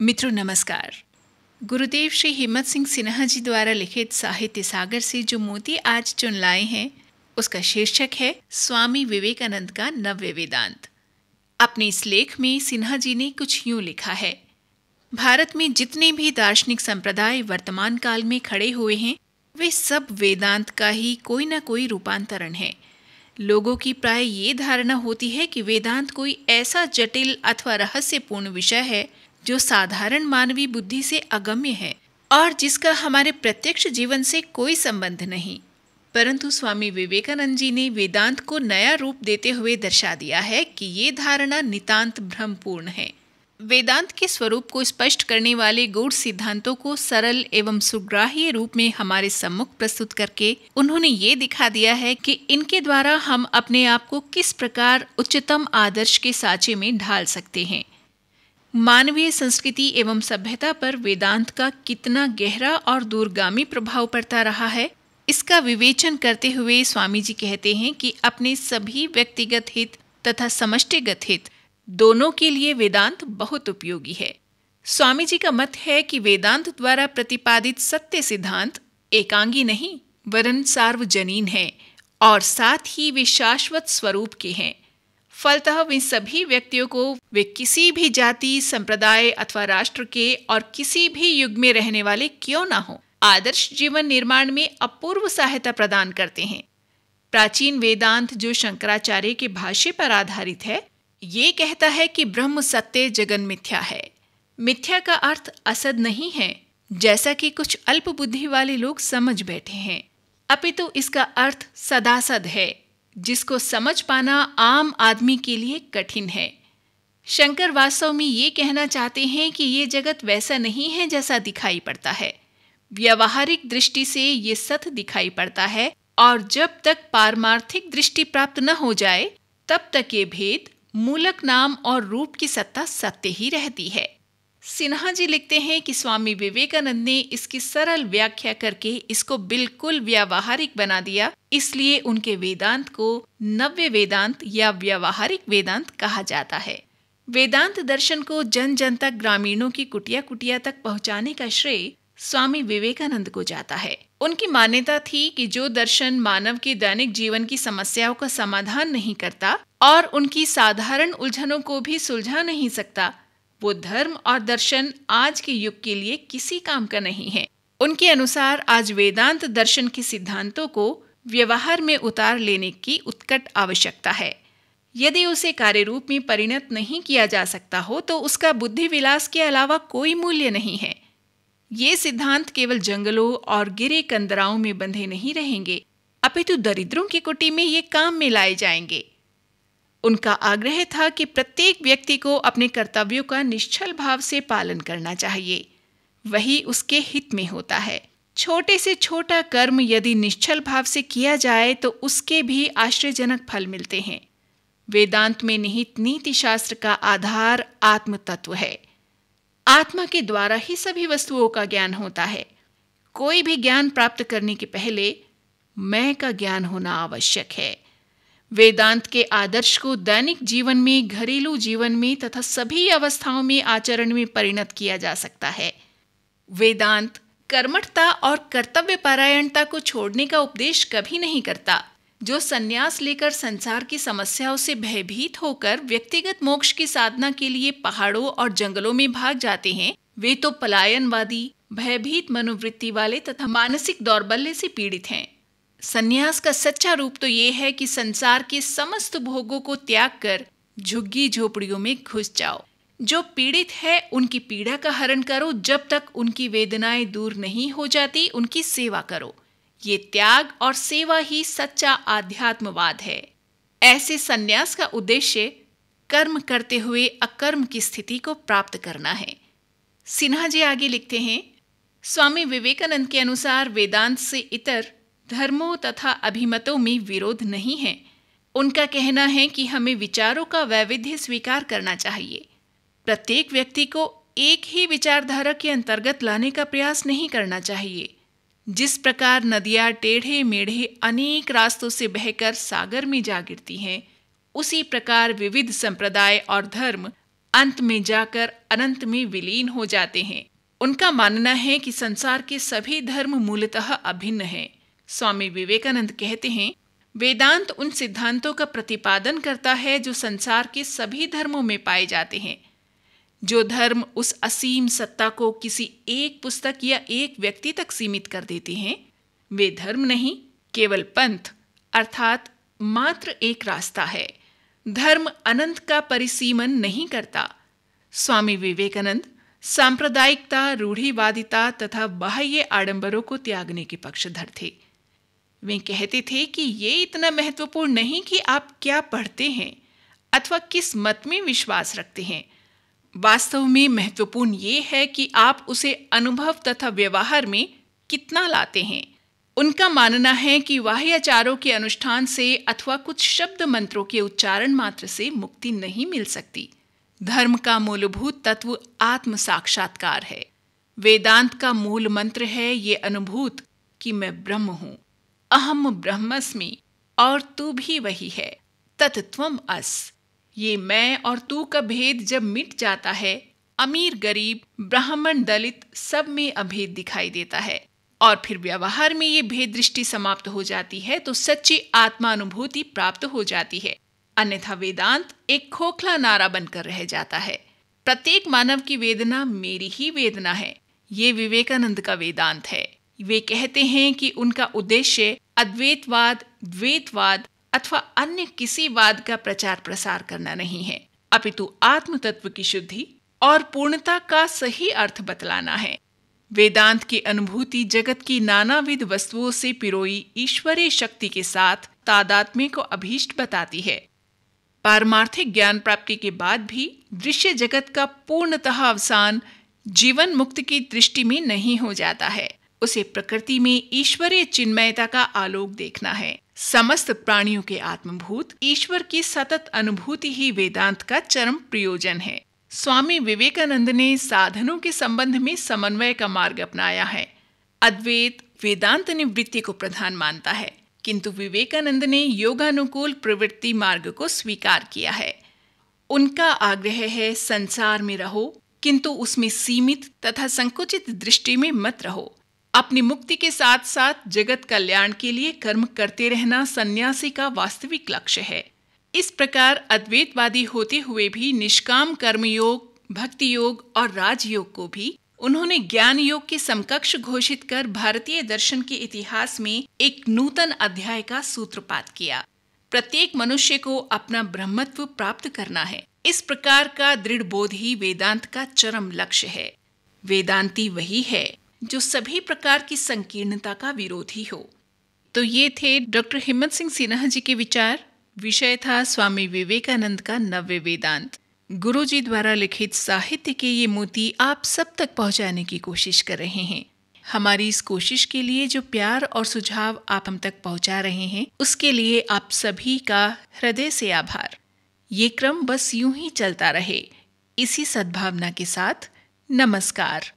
मित्रों नमस्कार गुरुदेव श्री हिम्मत सिंह सिन्हा जी द्वारा लिखित साहित्य सागर से जो मोती आज चुन लाए हैं उसका शीर्षक है स्वामी विवेकानंद का नव्य वेदांत अपने इस लेख में सिन्हा जी ने कुछ यूं लिखा है भारत में जितने भी दार्शनिक संप्रदाय वर्तमान काल में खड़े हुए हैं वे सब वेदांत का ही कोई ना कोई रूपांतरण है लोगों की प्राय ये धारणा होती है कि वेदांत कोई ऐसा जटिल अथवा रहस्यपूर्ण विषय है जो साधारण मानवीय बुद्धि से अगम्य है और जिसका हमारे प्रत्यक्ष जीवन से कोई संबंध नहीं परंतु स्वामी विवेकानंद जी ने वेदांत को नया रूप देते हुए दर्शा दिया है कि ये धारणा नितांत भ्रमपूर्ण है वेदांत के स्वरूप को स्पष्ट करने वाले गूढ़ सिद्धांतों को सरल एवं सुग्राह्य रूप में हमारे सम्मुख प्रस्तुत करके उन्होंने ये दिखा दिया है कि इनके द्वारा हम अपने आप को किस प्रकार उच्चतम आदर्श के साचे में ढाल सकते हैं मानवीय संस्कृति एवं सभ्यता पर वेदांत का कितना गहरा और दूरगामी प्रभाव पड़ता रहा है इसका विवेचन करते हुए स्वामी जी कहते हैं कि अपने सभी व्यक्तिगत हित तथा समष्टिगत हित दोनों के लिए वेदांत बहुत उपयोगी है स्वामी जी का मत है कि वेदांत द्वारा प्रतिपादित सत्य सिद्धांत एकांगी नहीं वरन सार्वजनीन है और साथ ही वे शाश्वत स्वरूप के हैं फलतः वे सभी व्यक्तियों को वे किसी भी जाति संप्रदाय अथवा राष्ट्र के और किसी भी युग में रहने वाले क्यों ना हो आदर्श जीवन निर्माण में अपूर्व सहायता प्रदान करते हैं प्राचीन वेदांत जो शंकराचार्य के भाष्य पर आधारित है ये कहता है कि ब्रह्म सत्य जगन मिथ्या है मिथ्या का अर्थ असद नहीं है जैसा कि कुछ अल्प बुद्धि वाले लोग समझ बैठे हैं अपितु तो इसका अर्थ सदासद है जिसको समझ पाना आम आदमी के लिए कठिन है शंकर वास्तव में ये कहना चाहते हैं कि ये जगत वैसा नहीं है जैसा दिखाई पड़ता है व्यवहारिक दृष्टि से ये सत दिखाई पड़ता है और जब तक पारमार्थिक दृष्टि प्राप्त न हो जाए तब तक ये भेद मूलक नाम और रूप की सत्ता सत्य ही रहती है सिन्हा जी लिखते हैं कि स्वामी विवेकानंद ने इसकी सरल व्याख्या करके इसको बिल्कुल व्यावहारिक बना दिया इसलिए उनके वेदांत को नव्य वेदांत या व्यावहारिक वेदांत कहा जाता है वेदांत दर्शन को जन जन तक ग्रामीणों की कुटिया कुटिया तक पहुंचाने का श्रेय स्वामी विवेकानंद को जाता है उनकी मान्यता थी कि जो दर्शन मानव के दैनिक जीवन की समस्याओं का समाधान नहीं करता और उनकी साधारण उलझनों को भी सुलझा नहीं सकता वो धर्म और दर्शन आज के युग के लिए किसी काम का नहीं है उनके अनुसार आज वेदांत दर्शन के सिद्धांतों को व्यवहार में उतार लेने की उत्कट आवश्यकता है यदि उसे कार्य रूप में परिणत नहीं किया जा सकता हो तो उसका बुद्धि विलास के अलावा कोई मूल्य नहीं है ये सिद्धांत केवल जंगलों और गिरे कंदराओं में बंधे नहीं रहेंगे अपितु दरिद्रों की कुटी में ये काम में लाए जाएंगे उनका आग्रह था कि प्रत्येक व्यक्ति को अपने कर्तव्यों का निश्चल भाव से पालन करना चाहिए वही उसके हित में होता है छोटे से छोटा कर्म यदि निश्चल भाव से किया जाए तो उसके भी आश्चर्यजनक फल मिलते हैं वेदांत में निहित नीति शास्त्र का आधार आत्म तत्व है आत्मा के द्वारा ही सभी वस्तुओं का ज्ञान होता है कोई भी ज्ञान प्राप्त करने के पहले मैं का ज्ञान होना आवश्यक है वेदांत के आदर्श को दैनिक जीवन में घरेलू जीवन में तथा सभी अवस्थाओं में आचरण में परिणत किया जा सकता है वेदांत कर्मठता और कर्तव्य परायणता को छोड़ने का उपदेश कभी नहीं करता जो सन्यास लेकर संसार की समस्याओं से भयभीत होकर व्यक्तिगत मोक्ष की साधना के लिए पहाड़ों और जंगलों में भाग जाते हैं वे तो पलायनवादी भयभीत मनोवृत्ति वाले तथा मानसिक दौर्बल्य से पीड़ित हैं संन्यास का सच्चा रूप तो ये है कि संसार के समस्त भोगों को त्याग कर झुग्गी झोपड़ियों में घुस जाओ जो पीड़ित है उनकी पीड़ा का हरण करो जब तक उनकी वेदनाएं दूर नहीं हो जाती उनकी सेवा करो ये त्याग और सेवा ही सच्चा आध्यात्मवाद है ऐसे संन्यास का उद्देश्य कर्म करते हुए अकर्म की स्थिति को प्राप्त करना है सिन्हा जी आगे लिखते हैं स्वामी विवेकानंद के अनुसार वेदांत से इतर धर्मों तथा अभिमतों में विरोध नहीं है उनका कहना है कि हमें विचारों का वैविध्य स्वीकार करना चाहिए प्रत्येक व्यक्ति को एक ही विचारधारा के अंतर्गत लाने का प्रयास नहीं करना चाहिए जिस प्रकार नदियां टेढ़े मेढ़े अनेक रास्तों से बहकर सागर में जा गिरती हैं उसी प्रकार विविध संप्रदाय और धर्म अंत में जाकर अनंत में विलीन हो जाते हैं उनका मानना है कि संसार के सभी धर्म मूलतः अभिन्न हैं स्वामी विवेकानंद कहते हैं वेदांत उन सिद्धांतों का प्रतिपादन करता है जो संसार के सभी धर्मों में पाए जाते हैं जो धर्म उस असीम सत्ता को किसी एक पुस्तक या एक व्यक्ति तक सीमित कर देते हैं वे धर्म नहीं केवल पंथ अर्थात मात्र एक रास्ता है धर्म अनंत का परिसीमन नहीं करता स्वामी विवेकानंद सांप्रदायिकता रूढ़िवादिता तथा बाह्य आडंबरों को त्यागने के पक्षधर थे वे कहते थे कि ये इतना महत्वपूर्ण नहीं कि आप क्या पढ़ते हैं अथवा किस मत में विश्वास रखते हैं वास्तव में महत्वपूर्ण ये है कि आप उसे अनुभव तथा व्यवहार में कितना लाते हैं उनका मानना है कि बाह्याचारों के अनुष्ठान से अथवा कुछ शब्द मंत्रों के उच्चारण मात्र से मुक्ति नहीं मिल सकती धर्म का मूलभूत तत्व आत्म साक्षात्कार है वेदांत का मूल मंत्र है ये अनुभूत कि मैं ब्रह्म हूँ अहम ब्रह्मस्मि और तू भी वही है तत्त्वम अस ये मैं और तू का भेद जब मिट जाता है अमीर गरीब ब्राह्मण दलित सब में अभेद दिखाई देता है और फिर व्यवहार में ये भेद दृष्टि समाप्त हो जाती है तो सच्ची आत्मानुभूति प्राप्त हो जाती है अन्यथा वेदांत एक खोखला नारा बनकर रह जाता है प्रत्येक मानव की वेदना मेरी ही वेदना है ये विवेकानंद का वेदांत है वे कहते हैं कि उनका उद्देश्य अद्वैतवाद द्वैतवाद अथवा अन्य किसी वाद का प्रचार प्रसार करना नहीं है अपितु आत्म तत्व की शुद्धि और पूर्णता का सही अर्थ बतलाना है वेदांत की अनुभूति जगत की नानाविध वस्तुओं से पिरोई ईश्वरीय शक्ति के साथ तादात्म्य को अभीष्ट बताती है पारमार्थिक ज्ञान प्राप्ति के बाद भी दृश्य जगत का पूर्णतः अवसान जीवन मुक्त की दृष्टि में नहीं हो जाता है उसे प्रकृति में ईश्वरीय चिन्मयता का आलोक देखना है समस्त प्राणियों के आत्मभूत ईश्वर की सतत अनुभूति ही वेदांत का चरम प्रयोजन है स्वामी विवेकानंद ने साधनों के संबंध में समन्वय का मार्ग अपनाया है अद्वैत वेदांत निवृत्ति को प्रधान मानता है किंतु विवेकानंद ने योगानुकूल प्रवृत्ति मार्ग को स्वीकार किया है उनका आग्रह है संसार में रहो किंतु उसमें सीमित तथा संकुचित दृष्टि में मत रहो अपनी मुक्ति के साथ साथ जगत कल्याण के लिए कर्म करते रहना सन्यासी का वास्तविक लक्ष्य है इस प्रकार अद्वैतवादी होते हुए भी निष्काम कर्मयोग भक्ति योग और राजयोग को भी उन्होंने ज्ञान योग के समकक्ष घोषित कर भारतीय दर्शन के इतिहास में एक नूतन अध्याय का सूत्रपात किया प्रत्येक मनुष्य को अपना ब्रह्मत्व प्राप्त करना है इस प्रकार का दृढ़ बोध ही वेदांत का चरम लक्ष्य है वेदांती वही है जो सभी प्रकार की संकीर्णता का विरोधी हो तो ये थे डॉक्टर हिम्मत सिंह सिन्हा जी के विचार विषय था स्वामी विवेकानंद का नव्य वेदांत गुरु जी द्वारा लिखित साहित्य के ये मोती आप सब तक पहुंचाने की कोशिश कर रहे हैं हमारी इस कोशिश के लिए जो प्यार और सुझाव आप हम तक पहुंचा रहे हैं उसके लिए आप सभी का हृदय से आभार ये क्रम बस यूं ही चलता रहे इसी सद्भावना के साथ नमस्कार